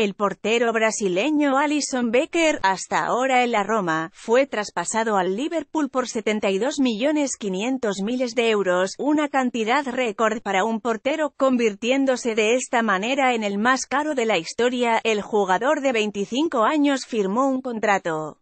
El portero brasileño Alison Becker, hasta ahora en la Roma, fue traspasado al Liverpool por 72.500.000 de euros, una cantidad récord para un portero, convirtiéndose de esta manera en el más caro de la historia. El jugador de 25 años firmó un contrato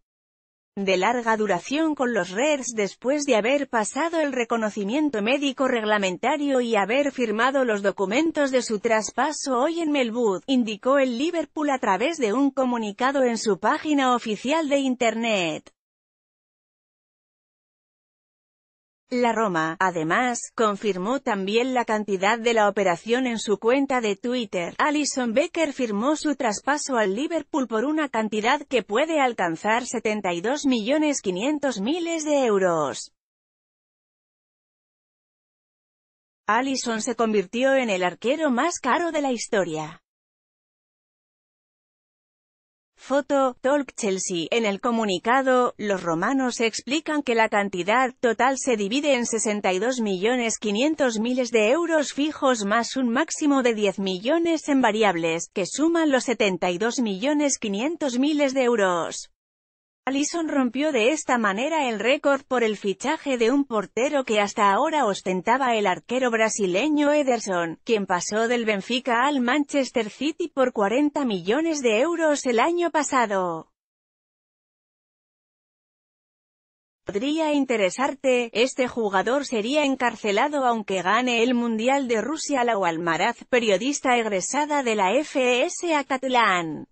de larga duración con los Reds después de haber pasado el reconocimiento médico reglamentario y haber firmado los documentos de su traspaso hoy en Melbourne, indicó el Liverpool a través de un comunicado en su página oficial de Internet. La Roma, además, confirmó también la cantidad de la operación en su cuenta de Twitter. Alison Becker firmó su traspaso al Liverpool por una cantidad que puede alcanzar 72.500.000 de euros. Alison se convirtió en el arquero más caro de la historia. Foto, Talk Chelsea. En el comunicado, los romanos explican que la cantidad total se divide en 62.500.000 de euros fijos más un máximo de 10 millones en variables, que suman los 72.500.000 de euros. Alison rompió de esta manera el récord por el fichaje de un portero que hasta ahora ostentaba el arquero brasileño Ederson, quien pasó del Benfica al Manchester City por 40 millones de euros el año pasado. Podría interesarte, este jugador sería encarcelado aunque gane el Mundial de Rusia. La walmaraz periodista egresada de la FES Acatlán.